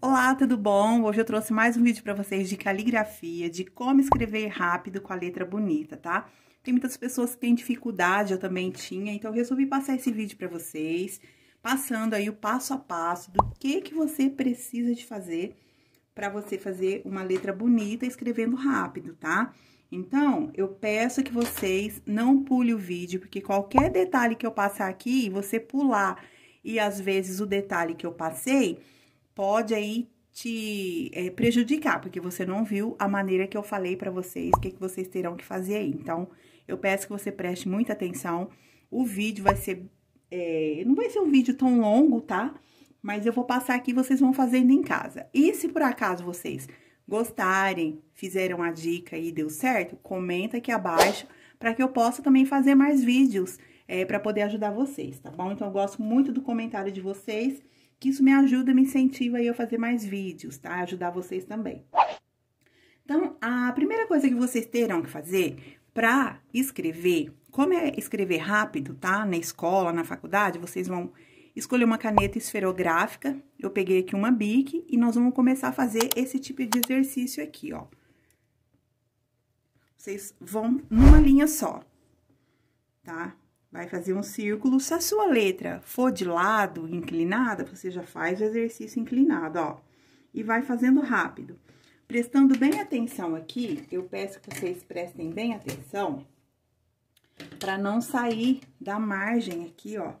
Olá, tudo bom? Hoje eu trouxe mais um vídeo para vocês de caligrafia, de como escrever rápido com a letra bonita, tá? Tem muitas pessoas que têm dificuldade, eu também tinha, então eu resolvi passar esse vídeo para vocês, passando aí o passo a passo do que que você precisa de fazer para você fazer uma letra bonita escrevendo rápido, tá? Então, eu peço que vocês não pule o vídeo, porque qualquer detalhe que eu passar aqui, você pular e às vezes o detalhe que eu passei, pode aí te é, prejudicar, porque você não viu a maneira que eu falei para vocês, o que, que vocês terão que fazer aí. Então, eu peço que você preste muita atenção. O vídeo vai ser... É, não vai ser um vídeo tão longo, tá? Mas eu vou passar aqui vocês vão fazendo em casa. E se por acaso vocês gostarem, fizeram a dica e deu certo, comenta aqui abaixo para que eu possa também fazer mais vídeos é, eh, para poder ajudar vocês, tá bom? Então, eu gosto muito do comentário de vocês que isso me ajuda, me incentiva aí a fazer mais vídeos, tá? Ajudar vocês também. Então, a primeira coisa que vocês terão que fazer para escrever, como é escrever rápido, tá? Na escola, na faculdade, vocês vão escolher uma caneta esferográfica. Eu peguei aqui uma BIC e nós vamos começar a fazer esse tipo de exercício aqui, ó. Vocês vão numa linha só, tá? Vai fazer um círculo. Se a sua letra for de lado, inclinada, você já faz o exercício inclinado, ó. E vai fazendo rápido. Prestando bem atenção aqui, eu peço que vocês prestem bem atenção para não sair da margem aqui, ó,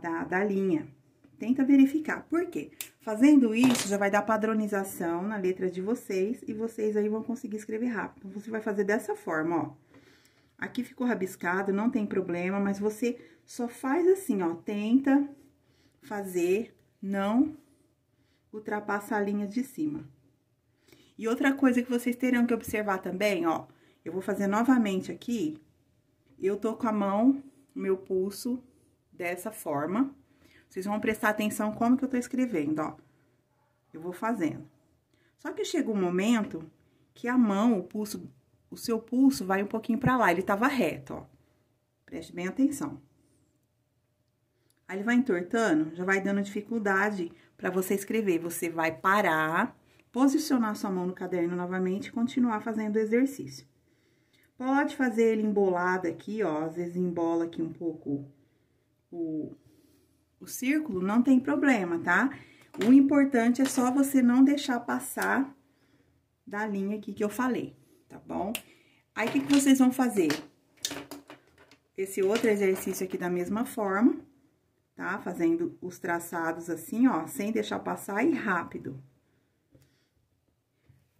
da, da linha. Tenta verificar, por quê? Fazendo isso, já vai dar padronização na letra de vocês e vocês aí vão conseguir escrever rápido. Então, você vai fazer dessa forma, ó. Aqui ficou rabiscado, não tem problema, mas você só faz assim, ó, tenta fazer, não ultrapassa a linha de cima. E outra coisa que vocês terão que observar também, ó, eu vou fazer novamente aqui, eu tô com a mão, meu pulso dessa forma. Vocês vão prestar atenção como que eu tô escrevendo, ó. Eu vou fazendo. Só que chega um momento que a mão, o pulso o seu pulso vai um pouquinho para lá. Ele estava reto, ó. Preste bem atenção. Aí ele vai entortando, já vai dando dificuldade para você escrever. Você vai parar, posicionar sua mão no caderno novamente e continuar fazendo o exercício. Pode fazer ele embolado aqui, ó. Às vezes embola aqui um pouco o, o círculo, não tem problema, tá? O importante é só você não deixar passar da linha aqui que eu falei tá bom? Aí, o que, que vocês vão fazer? Esse outro exercício aqui da mesma forma, tá? Fazendo os traçados assim, ó, sem deixar passar e rápido.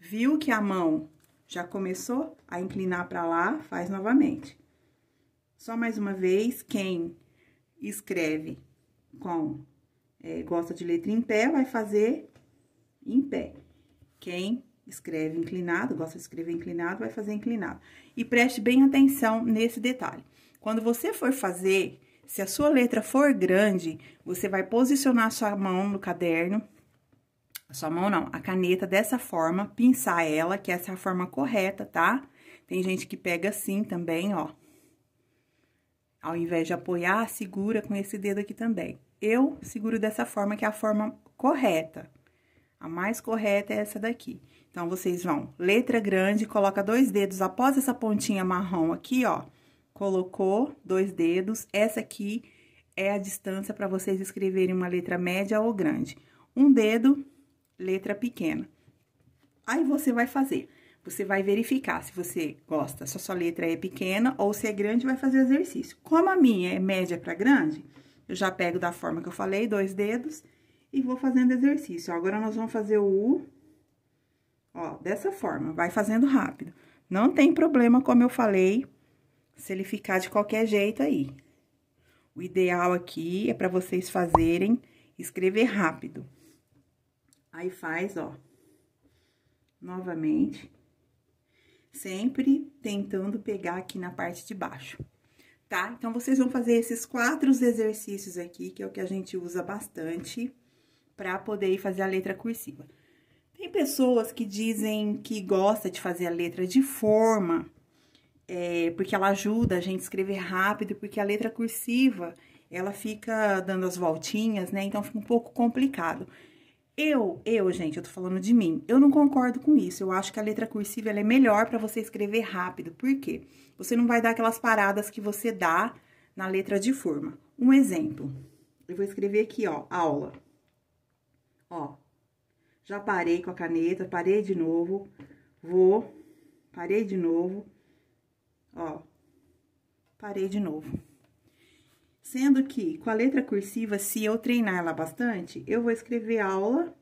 Viu que a mão já começou a inclinar para lá, faz novamente. Só mais uma vez, quem escreve com é, gosta de letra em pé, vai fazer em pé. Quem escreve inclinado, gosta de escrever inclinado, vai fazer inclinado. E preste bem atenção nesse detalhe. Quando você for fazer, se a sua letra for grande, você vai posicionar a sua mão no caderno, a sua mão não, a caneta dessa forma, pinçar ela, que essa é a forma correta, tá? Tem gente que pega assim também, ó. Ao invés de apoiar, segura com esse dedo aqui também. Eu seguro dessa forma, que é a forma correta. A mais correta é essa daqui. Então, vocês vão letra grande, coloca dois dedos após essa pontinha marrom aqui, ó. Colocou dois dedos. Essa aqui é a distância para vocês escreverem uma letra média ou grande. Um dedo, letra pequena. Aí, você vai fazer. Você vai verificar se você gosta, se a sua letra é pequena ou se é grande, vai fazer o exercício. Como a minha é média para grande, eu já pego da forma que eu falei, dois dedos e vou fazendo exercício. Agora, nós vamos fazer o ó, dessa forma, vai fazendo rápido. Não tem problema, como eu falei, se ele ficar de qualquer jeito aí. O ideal aqui é para vocês fazerem, escrever rápido. Aí faz, ó, novamente, sempre tentando pegar aqui na parte de baixo, tá? Então, vocês vão fazer esses quatro exercícios aqui, que é o que a gente usa bastante para poder fazer a letra cursiva. Tem pessoas que dizem que gosta de fazer a letra de forma, é, porque ela ajuda a gente a escrever rápido, porque a letra cursiva ela fica dando as voltinhas, né? Então fica um pouco complicado. Eu, eu, gente, eu tô falando de mim. Eu não concordo com isso. Eu acho que a letra cursiva é melhor para você escrever rápido. Por quê? Você não vai dar aquelas paradas que você dá na letra de forma. Um exemplo. Eu vou escrever aqui, ó, aula. Ó, já parei com a caneta, parei de novo, vou, parei de novo, ó, parei de novo. Sendo que, com a letra cursiva, se eu treinar ela bastante, eu vou escrever aula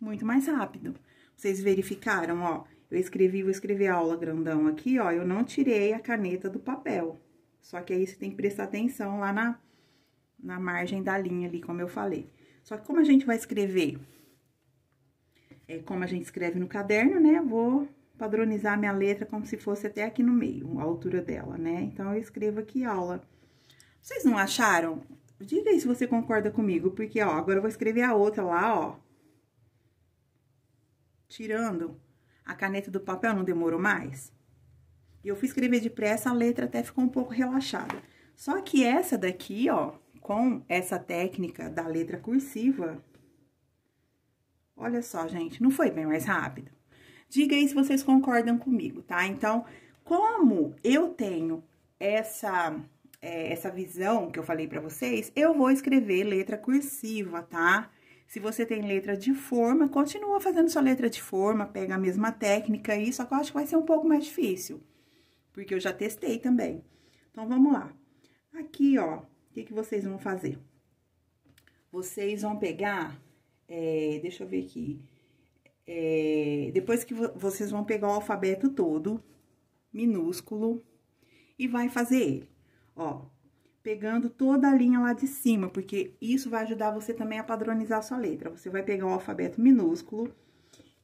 muito mais rápido. Vocês verificaram, ó, eu escrevi, vou escrever aula grandão aqui, ó, eu não tirei a caneta do papel. Só que aí você tem que prestar atenção lá na, na margem da linha ali, como eu falei. Só que como a gente vai escrever, é, como a gente escreve no caderno, né? Vou padronizar minha letra como se fosse até aqui no meio, a altura dela, né? Então, eu escrevo aqui aula. Vocês não acharam? Diga aí se você concorda comigo, porque, ó, agora eu vou escrever a outra lá, ó. Tirando a caneta do papel, não demorou mais? E eu fui escrever depressa, a letra até ficou um pouco relaxada. Só que essa daqui, ó, com essa técnica da letra cursiva, olha só, gente, não foi bem mais rápido. Diga aí se vocês concordam comigo, tá? Então, como eu tenho essa é, essa visão que eu falei para vocês, eu vou escrever letra cursiva, tá? Se você tem letra de forma, continua fazendo sua letra de forma, pega a mesma técnica aí, só que eu acho que vai ser um pouco mais difícil, porque eu já testei também. Então, vamos lá. Aqui, ó, o que, que vocês vão fazer? Vocês vão pegar, é, deixa eu ver aqui, é, depois que vo vocês vão pegar o alfabeto todo, minúsculo, e vai fazer ele, ó, pegando toda a linha lá de cima, porque isso vai ajudar você também a padronizar a sua letra. Você vai pegar o alfabeto minúsculo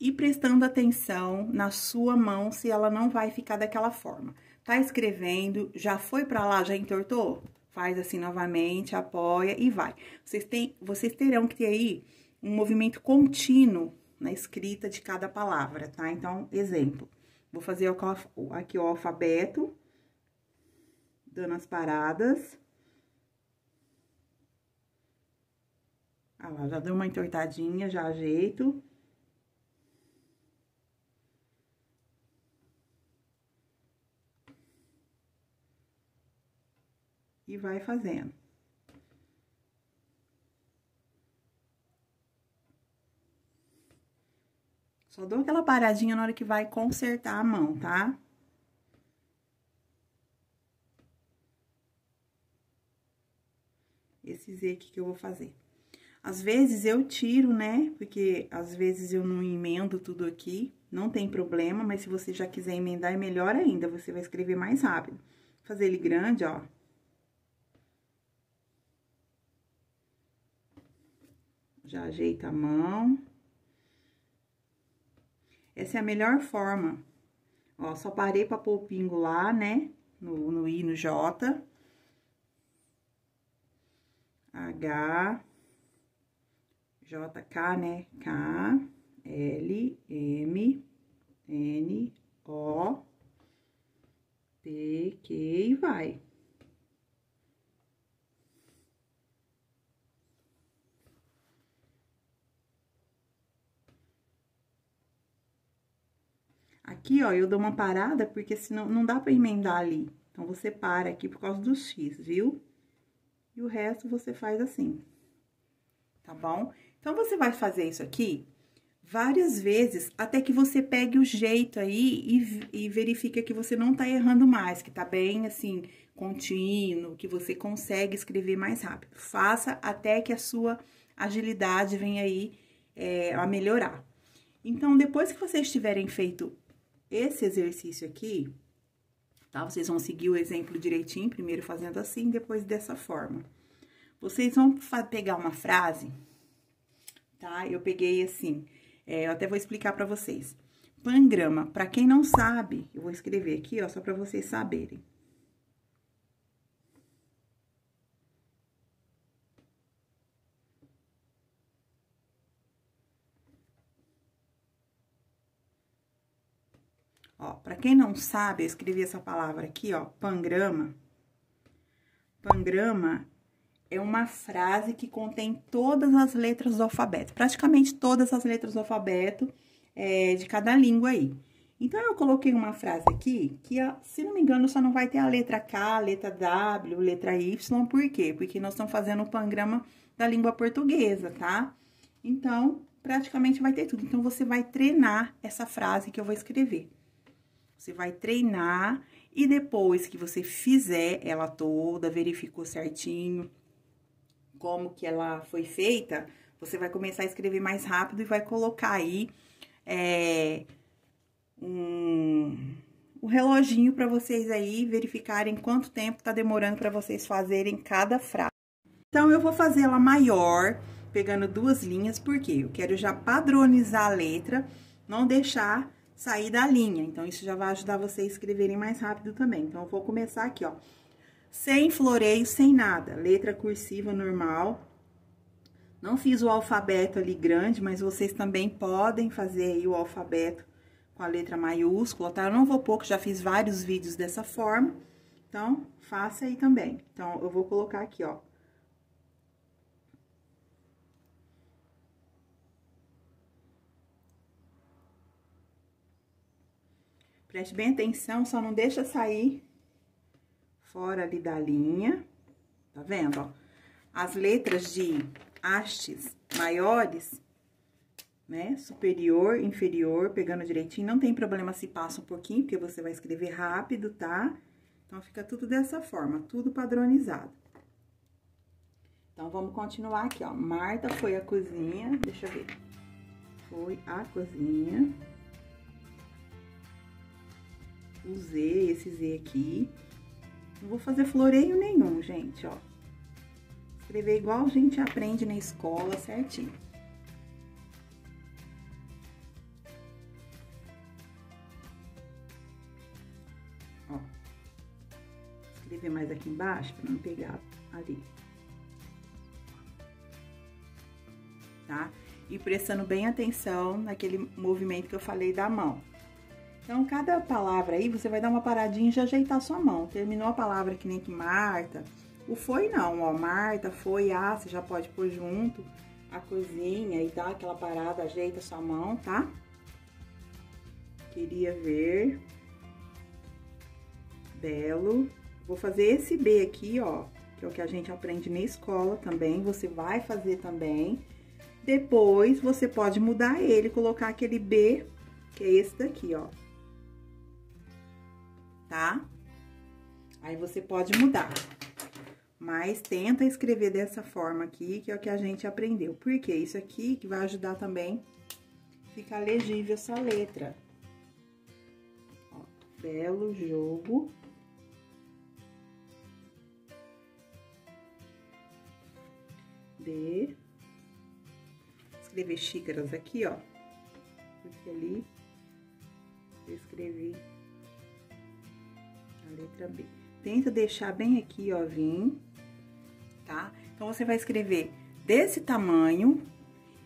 e prestando atenção na sua mão se ela não vai ficar daquela forma. Tá escrevendo, já foi para lá, já entortou? faz assim novamente, apoia e vai. Vocês, têm, vocês terão que ter aí um movimento contínuo na escrita de cada palavra, tá? Então, exemplo, vou fazer aqui o alfabeto, dando as paradas. Ah lá, já deu uma entortadinha, já ajeito. e vai fazendo. Só dou aquela paradinha na hora que vai consertar a mão, tá? Esse Z aqui que eu vou fazer. Às vezes eu tiro, né? Porque às vezes eu não emendo tudo aqui, não tem problema, mas se você já quiser emendar é melhor ainda, você vai escrever mais rápido. Vou fazer ele grande, ó. Já ajeita a mão. Essa é a melhor forma. Ó, só parei pra pôr o pingo lá, né? No, no I, no J. H. J, K, né? K, L, M, N, O, P, Q e vai. aqui, ó, eu dou uma parada, porque senão não dá pra emendar ali. Então, você para aqui por causa do X, viu? E o resto você faz assim, tá bom? Então, você vai fazer isso aqui várias vezes, até que você pegue o jeito aí e, e verifica que você não tá errando mais, que tá bem, assim, contínuo, que você consegue escrever mais rápido. Faça até que a sua agilidade venha aí é, a melhorar. Então, depois que vocês tiverem feito esse exercício aqui, tá? Vocês vão seguir o exemplo direitinho, primeiro fazendo assim, depois dessa forma. Vocês vão pegar uma frase, tá? Eu peguei assim, é, eu até vou explicar para vocês. Pangrama, para quem não sabe, eu vou escrever aqui, ó, só para vocês saberem. Para quem não sabe, eu escrevi essa palavra aqui, ó, pangrama. Pangrama é uma frase que contém todas as letras do alfabeto, praticamente todas as letras do alfabeto é, de cada língua aí. Então, eu coloquei uma frase aqui que, se não me engano, só não vai ter a letra K, a letra W, a letra Y, por quê? Porque nós estamos fazendo o pangrama da língua portuguesa, tá? Então, praticamente vai ter tudo. Então, você vai treinar essa frase que eu vou escrever. Você vai treinar e depois que você fizer ela toda, verificou certinho como que ela foi feita, você vai começar a escrever mais rápido e vai colocar aí é, um, um reloginho para vocês aí verificarem quanto tempo tá demorando para vocês fazerem cada frase. Então, eu vou fazer ela maior, pegando duas linhas, porque eu quero já padronizar a letra, não deixar sair da linha. Então, isso já vai ajudar vocês a escreverem mais rápido também. Então, eu vou começar aqui, ó. Sem floreio, sem nada. Letra cursiva normal. Não fiz o alfabeto ali grande, mas vocês também podem fazer aí o alfabeto com a letra maiúscula, tá? Eu não vou pôr, que já fiz vários vídeos dessa forma. Então, faça aí também. Então, eu vou colocar aqui, ó. Preste bem atenção, só não deixa sair fora ali da linha. Tá vendo, ó? As letras de hastes maiores, né? Superior, inferior, pegando direitinho. Não tem problema se passa um pouquinho, porque você vai escrever rápido, tá? Então, fica tudo dessa forma, tudo padronizado. Então, vamos continuar aqui, ó. Marta foi à cozinha, deixa eu ver. Foi à cozinha o Z, esse Z aqui. Não vou fazer floreio nenhum, gente, ó. Escrever igual a gente aprende na escola, certinho. Ó. Escrever mais aqui embaixo para não pegar ali. Tá? E prestando bem atenção naquele movimento que eu falei da mão. Então, cada palavra aí, você vai dar uma paradinha e já ajeitar sua mão. Terminou a palavra que nem que Marta. O foi não, ó. Marta, foi, ah, você já pode pôr junto a cozinha e dá aquela parada, ajeita sua mão, tá? Queria ver. Belo. Vou fazer esse B aqui, ó, que é o que a gente aprende na escola também. Você vai fazer também. Depois, você pode mudar ele, colocar aquele B, que é esse daqui, ó tá? Aí você pode mudar. Mas tenta escrever dessa forma aqui, que é o que a gente aprendeu. Porque isso aqui que vai ajudar também ficar legível essa letra. Ó, belo jogo. De... Escrever xícaras aqui, ó. Porque ali escrever escrevi letra B. Tenta deixar bem aqui, ó, vim, tá? Então, você vai escrever desse tamanho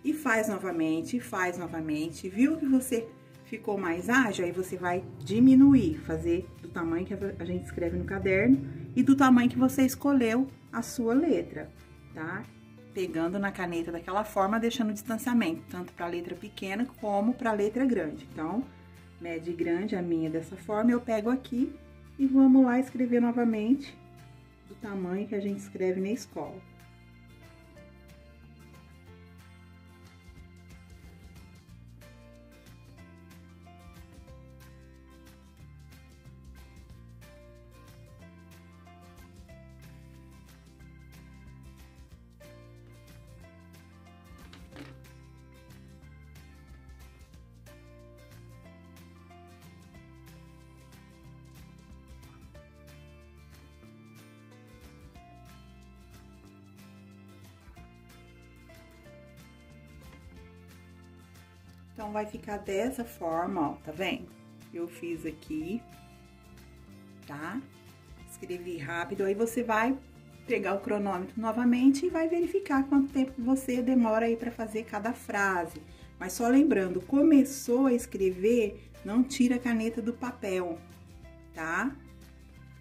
e faz novamente, faz novamente. Viu que você ficou mais ágil? Aí você vai diminuir, fazer do tamanho que a gente escreve no caderno e do tamanho que você escolheu a sua letra, tá? Pegando na caneta daquela forma, deixando o distanciamento, tanto para a letra pequena como para a letra grande. Então, mede grande a minha dessa forma, eu pego aqui e vamos lá escrever novamente do tamanho que a gente escreve na escola. Então, vai ficar dessa forma, ó, tá vendo? Eu fiz aqui, tá? Escrevi rápido, aí você vai pegar o cronômetro novamente e vai verificar quanto tempo você demora aí para fazer cada frase. Mas só lembrando, começou a escrever, não tira a caneta do papel, tá?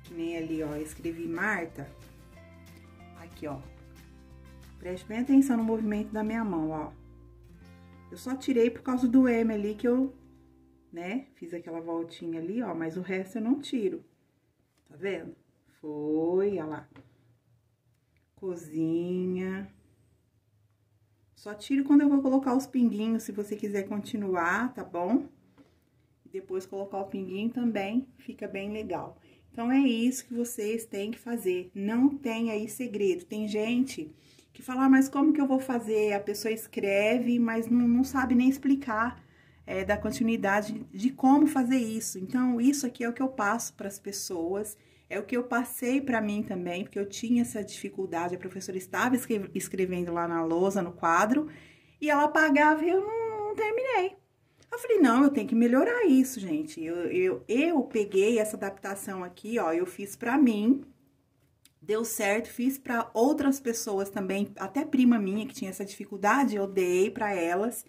Que nem ali, ó, escrevi Marta. Aqui, ó. Preste bem atenção no movimento da minha mão, ó. Eu só tirei por causa do M ali que eu, né, fiz aquela voltinha ali, ó, mas o resto eu não tiro. Tá vendo? Foi, olha lá. Cozinha. Só tiro quando eu vou colocar os pinguinhos, se você quiser continuar, tá bom? Depois colocar o pinguinho também, fica bem legal. Então, é isso que vocês têm que fazer. Não tem aí segredo. Tem gente que falar, ah, mas como que eu vou fazer? A pessoa escreve, mas não, não sabe nem explicar é, da continuidade de como fazer isso. Então, isso aqui é o que eu passo para as pessoas, é o que eu passei para mim também, porque eu tinha essa dificuldade. A professora estava escrevendo lá na lousa, no quadro, e ela apagava e eu não, não terminei. Eu falei, não, eu tenho que melhorar isso, gente. Eu, eu, eu peguei essa adaptação aqui, ó, eu fiz para mim, deu certo, fiz para outras pessoas também, até prima minha que tinha essa dificuldade, eu dei para elas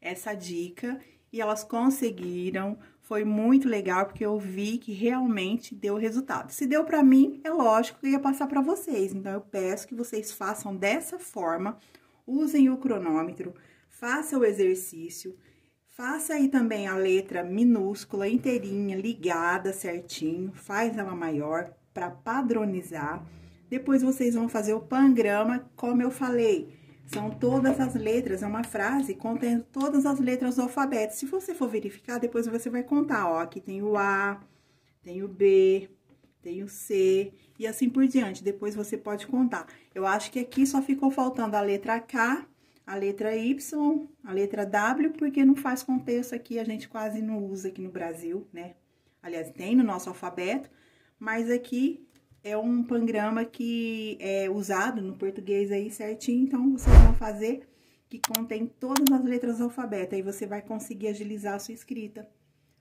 essa dica e elas conseguiram. Foi muito legal porque eu vi que realmente deu resultado. Se deu para mim, é lógico que ia passar para vocês. Então eu peço que vocês façam dessa forma, usem o cronômetro, faça o exercício, faça aí também a letra minúscula inteirinha ligada certinho, faz ela maior, para padronizar. Depois vocês vão fazer o pangrama, como eu falei. São todas as letras, é uma frase contendo todas as letras do alfabeto. Se você for verificar, depois você vai contar, ó, aqui tem o A, tem o B, tem o C e assim por diante. Depois você pode contar. Eu acho que aqui só ficou faltando a letra K, a letra Y, a letra W, porque não faz contexto aqui, a gente quase não usa aqui no Brasil, né? Aliás, tem no nosso alfabeto, mas aqui é um pangrama que é usado no português aí certinho, então vocês vão fazer que contém todas as letras do alfabeto, aí você vai conseguir agilizar a sua escrita,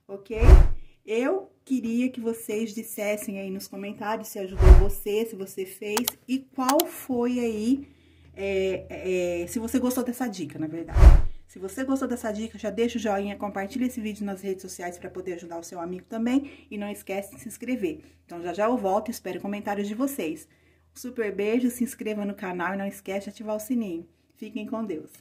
ok? Eu queria que vocês dissessem aí nos comentários se ajudou você, se você fez e qual foi aí, é, é, se você gostou dessa dica, na verdade. Se você gostou dessa dica, já deixa o joinha, compartilha esse vídeo nas redes sociais para poder ajudar o seu amigo também. E não esquece de se inscrever. Então, já já eu volto e espero comentários de vocês. Um super beijo, se inscreva no canal e não esquece de ativar o sininho. Fiquem com Deus.